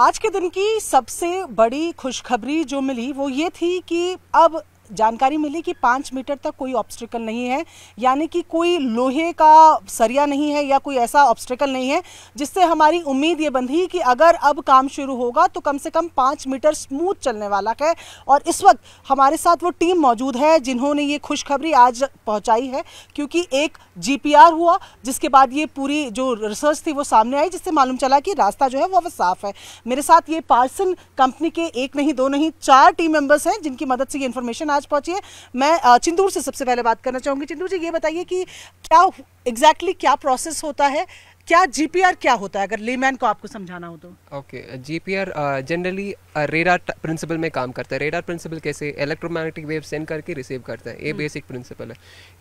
आज के दिन की सबसे बड़ी खुशखबरी जो मिली वो ये थी कि अब जानकारी मिली कि पाँच मीटर तक कोई ऑब्स्टिकल नहीं है यानी कि कोई लोहे का सरिया नहीं है या कोई ऐसा ऑब्स्टिकल नहीं है जिससे हमारी उम्मीद ये बंधी कि अगर अब काम शुरू होगा तो कम से कम पाँच मीटर स्मूथ चलने वाला है और इस वक्त हमारे साथ वो टीम मौजूद है जिन्होंने ये खुशखबरी आज पहुँचाई है क्योंकि एक जी हुआ जिसके बाद ये पूरी जो रिसर्च थी वो सामने आई जिससे मालूम चला कि रास्ता जो है वो अब साफ़ है मेरे साथ ये पार्सन कंपनी के एक नहीं दो नहीं चार टीम मेंबर्स हैं जिनकी मदद से ये इन्फॉर्मेशन आज आज पहुंची है मैं चिंदूर से सबसे पहले बात करना चाहूंगी चिंदूर जी ये बताइए कि क्या एग्जैक्टली exactly क्या प्रोसेस होता है क्या जीपीआर क्या होता है अगर लेमैन को आपको समझाना हो तो okay GPR generally radar principle में काम करता है रेडार प्रिंसिपल कैसे इलेक्ट्रोमैग्नेटिक वेव सेंड करके रिसीव करता है ये बेसिक hmm. प्रिंसिपल है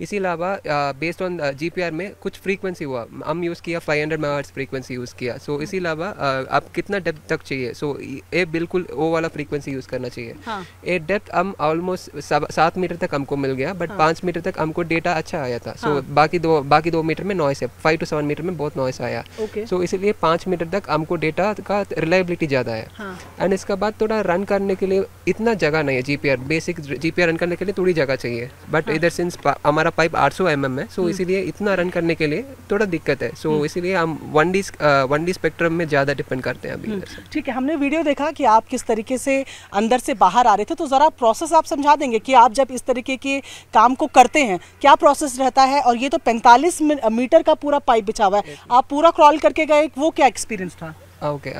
इसी अलावा बेस्ड ऑन जीपीआर में कुछ फ्रीक्वेंसी हुआ हम यूज़ किया फाइव हंड्रेड फ्रीक्वेंसी यूज़ किया सो so, hmm. इसी अलावा uh, आप कितना डेप्थ तक चाहिए सो so, ये बिल्कुल वो वाला फ्रीक्वेंसी यूज़ करना चाहिए हाँ। ये डेप्थ हम ऑलमोस्ट सात मीटर तक हमको मिल गया बट हाँ। पाँच मीटर तक हमको डेटा अच्छा आया था सो हाँ। बाकी दो बाकी दो मीटर में नॉइस है फाइव टू सेवन मीटर में बहुत नॉइस वापस आया सो इसलिए पाँच मिनट तक हमको डेटा का रिलायबिलिटी ज़्यादा है एंड हाँ. इसके बाद थोड़ा रन करने के लिए इतना जगह नहीं है जी बेसिक जी रन करने के लिए थोड़ी जगह चाहिए बट हाँ। इधर सिंस हमारा पाइप आठ सौ एम है सो हम्म। इसीलिए इतना रन करने के लिए थोड़ा दिक्कत है सो हम्म। इसीलिए हम one D one D spectrum में ज़्यादा डिपेंड करते हैं अभी हम्म। ठीक है हमने वीडियो देखा कि आप किस तरीके से अंदर से बाहर आ रहे थे तो ज़रा प्रोसेस आप समझा देंगे कि आप जब इस तरीके के काम को करते हैं क्या प्रोसेस रहता है और ये तो पैंतालीस मीटर का पूरा पाइप बिछा हुआ है आप पूरा क्रॉल करके गए वो क्या एक्सपीरियंस था ओके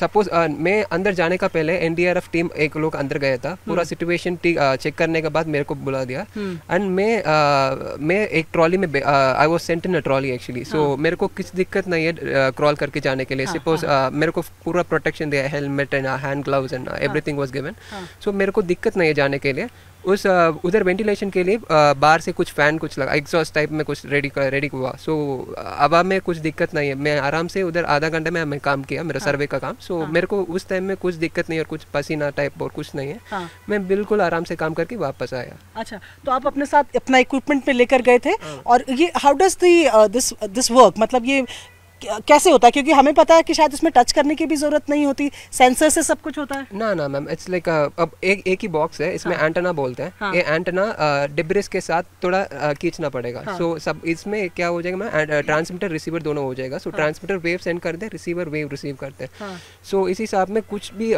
सपोज मैं अंदर जाने का पहले एनडीआरएफ टीम एक लोग अंदर गया था पूरा सिचुएशन हम्म। चेक करने के बाद मेरे को बुला दिया एंड हम्म। मैं मैं एक ट्रॉली में I was sent in a trolley actually so मेरे को किसी दिक्कत नहीं है क्रॉल करके जाने के लिए सपोज हाँ, हाँ। मेरे को पूरा प्रोटेक्शन दिया helmet and hand gloves and everything was given so मेरे को दिक्कत नहीं है जाने के लिए उस उधर वेंटिलेशन के लिए बाहर से कुछ फ़ैन कुछ लगा एग्जॉस्ट टाइप में कुछ रेडी रेडी हुआ सो अब में कुछ दिक्कत नहीं है मैं आराम से उधर आधा घंटे में मैं काम किया मेरा हाँ, सर्वे का काम सो हाँ, मेरे को उस टाइम में कुछ दिक्कत नहीं और कुछ पसीना टाइप और कुछ नहीं है हाँ, मैं बिल्कुल आराम से काम करके वापस आया अच्छा तो आप अपने साथ अपना इक्विपमेंट में लेकर गए थे हाँ। और ये how does this this work मतलब ये कैसे होता है क्योंकि हमें पता है कि शायद इसमें टच करने की भी जरूरत नहीं होती सेंसर से सब कुछ होता है ना ना मैम इट्स लाइक अब एक एक ही बॉक्स है इसमें एंटना हाँ। बोलते हैं हाँ। ये एंटना डिब्रिस uh, के साथ थोड़ा uh, खींचना पड़ेगा सो हाँ। सब इसमें क्या हो जाएगा मैम ट्रांसमीटर रिसीवर दोनों हो जाएगा सो ट्रांसमीटर वेव सेंड करते हैं रिसीवर वेव रिसीव करते हैं सो इस हिसाब में कुछ भी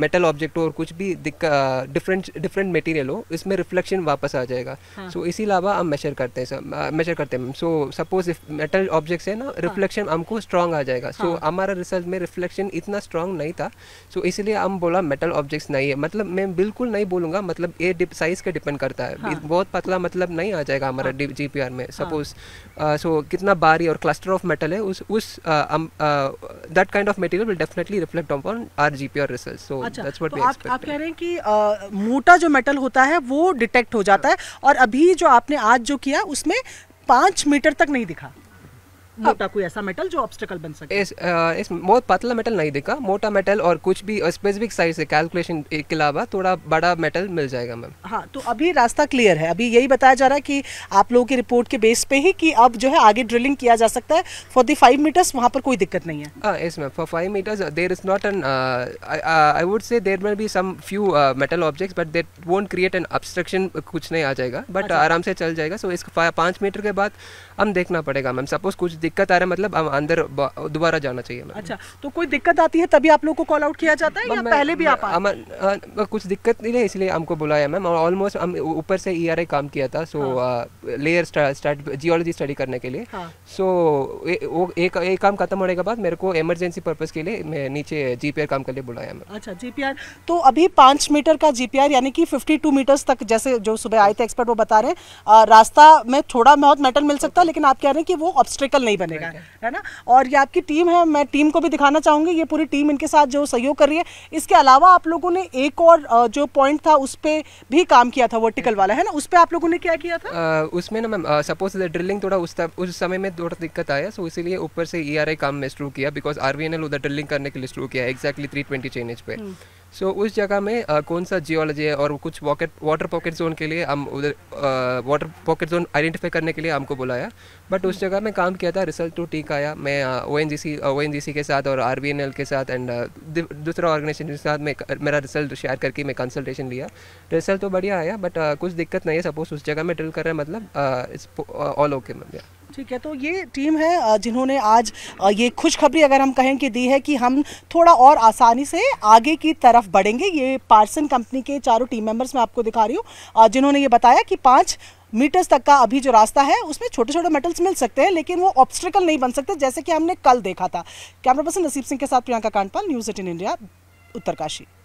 मेटल uh, ऑब्जेक्ट हो और कुछ भी डिफरेंट डिफरेंट मटेरियल हो इसमें रिफ्लेक्शन वापस आ जाएगा सो इसी अलावा हम मेजर करते हैं मेजर करते हैं ma'am so suppose if metal objects है ना रिफ्लेक्शन हमको वो स्ट्रांग आ जाएगा सो हाँ. so, हमारा रिसर्च में रिफ्लेक्शन इतना स्ट्रांग नहीं था सो so, इसलिए हम बोला मेटल ऑब्जेक्ट्स नहीं है मतलब मैं बिल्कुल नहीं बोलूंगा मतलब ये साइज का डिपेंड करता है हाँ. बहुत पतला मतलब नहीं आ जाएगा हमारा हाँ. जी पी में सपोज हाँ. सो uh, so, कितना बारी और क्लस्टर ऑफ मेटल है उस उस that kind of material will definitely reflect on R G P R research so that's what we expect आप कह रहे हैं कि मोटा जो मेटल होता है वो डिटेक्ट हो जाता हाँ। है और अभी जो आपने आज जो किया उसमें पाँच मीटर तक नहीं दिखा हाँ। मोटा कोई ऐसा मेटल जो ऑब्स्टिकल बन सके इस आ, इस बहुत पतला मेटल नहीं देखा मोटा मेटल और कुछ भी स्पेसिफिक साइज से कैलकुलेशन के अलावा थोड़ा बड़ा मेटल मिल जाएगा मैम हाँ तो अभी रास्ता क्लियर है अभी यही बताया जा रहा है कि आप लोगों की रिपोर्ट के बेस पे ही कि अब जो है आगे ड्रिलिंग किया जा सकता है फॉर दी फाइव मीटर्स वहाँ पर कोई दिक्कत नहीं है हाँ yes ma'am for five meters there is not an I would say there will be some few metal objects but that won't create an obstruction कुछ नहीं आ जाएगा बट अच्छा। uh, आराम से चल जाएगा सो इस पाँच मीटर के बाद हम देखना पड़ेगा मैम सपोज कुछ दिक्कत आ रहा है मतलब हम अंदर दोबारा जाना चाहिए अच्छा तो कोई दिक्कत आती है तभी आप लोग को कॉल आउट किया जाता है या पहले भी आप कुछ दिक्कत नहीं है इसलिए हमको बुलाया मैम और ऑलमोस्ट हम ऊपर से ई e काम किया था so layer start geology study करने के लिए सो हाँ। वो एक एक काम खत्म होने के बाद मेरे को इमरजेंसी पर्पज के लिए मैं नीचे जीपीआर काम के लिए बुलाया मैम अच्छा जीपीआर तो अभी पाँच मीटर का जीपीआर यानी कि फिफ्टी टू मीटर्स तक जैसे जो सुबह आए थे एक्सपर्ट वो बता रहे हैं रास्ता में थोड़ा बहुत मेटल मिल सकता है लेकिन आप कह रहे हैं कि वो ऑब्स्टिकल नहीं नहीं बनेगा है ना और ये आपकी टीम है मैं टीम को भी दिखाना चाहूंगी ये पूरी टीम इनके साथ जो सहयोग कर रही है इसके अलावा आप लोगों ने एक और जो पॉइंट था उस पर भी काम किया था वर्टिकल हम्म। वाला है ना उस पर आप लोगों ने क्या किया था उसमें ना मैम सपोज ड्रिलिंग थोड़ा उस उस समय में थोड़ा दिक्कत आया सो इसीलिए ऊपर से ई e काम में शुरू किया बिकॉज आर उधर ड्रिलिंग करने के लिए शुरू किया एक्जैक्टली थ्री ट्वेंटी चेनेज पे हम्म। सो so, उस जगह में आ, कौन सा जियोलॉजी है और कुछ वॉकेट वाटर पॉकेट जोन के लिए हम उधर वाटर पॉकेट जोन आइडेंटिफाई करने के लिए हमको बुलाया बट उस जगह में काम किया था रिजल्ट तो ठीक आया मैं ओ एन जी सी ओ एन जी सी के साथ और आर बी एन एल के साथ एंड दूसरा ऑर्गेनाइजेशन के साथ मैं मेरा रिजल्ट शेयर करके मैं कंसल्टेशन लिया रिजल्ट तो बढ़िया आया बट कुछ दिक्कत नहीं है सपोज उस जगह में ड्रिल कर रहे हैं मतलब ऑल ओके मैम ठीक है तो ये टीम है जिन्होंने आज ये खुशखबरी अगर हम कहें कि दी है कि हम थोड़ा और आसानी से आगे की तरफ बढ़ेंगे ये पार्सन कंपनी के चारों टीम मेंबर्स मैं आपको दिखा रही हूँ जिन्होंने ये बताया कि पाँच मीटर्स तक का अभी जो रास्ता है उसमें छोटे छोटे मेटल्स मिल सकते हैं लेकिन वो ऑब्स्टिकल नहीं बन सकते जैसे कि हमने कल देखा था कैमरा पर्सन नसीब सिंह के साथ Priyanka Kandpal news eighteen India Uttarkashi